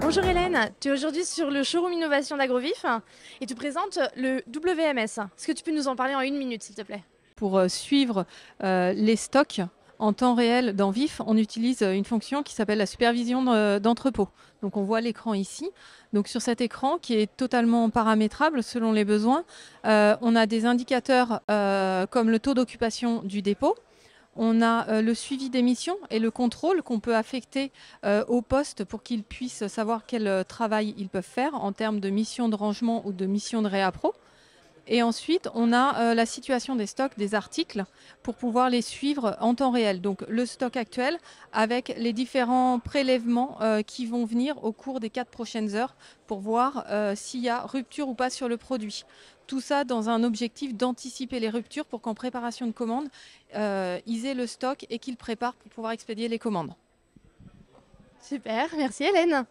Bonjour Hélène, tu es aujourd'hui sur le showroom Innovation d'Agrovif et tu présentes le WMS. Est-ce que tu peux nous en parler en une minute, s'il te plaît Pour euh, suivre euh, les stocks en temps réel dans VIF, on utilise euh, une fonction qui s'appelle la supervision d'entrepôt. Donc on voit l'écran ici. Donc sur cet écran qui est totalement paramétrable selon les besoins, on a des indicateurs comme le taux d'occupation du dépôt, on a euh, le suivi des missions et le contrôle qu'on peut affecter aux euh, au poste pour qu'ils puissent savoir quel euh, travail ils peuvent faire en termes de mission de rangement ou de mission de réappro. Et ensuite, on a euh, la situation des stocks des articles pour pouvoir les suivre en temps réel. Donc le stock actuel avec les différents prélèvements euh, qui vont venir au cours des quatre prochaines heures pour voir euh, s'il y a rupture ou pas sur le produit. Tout ça dans un objectif d'anticiper les ruptures pour qu'en préparation de commandes, ils aient le stock et qu'ils préparent pour pouvoir expédier les commandes. Super, merci Hélène.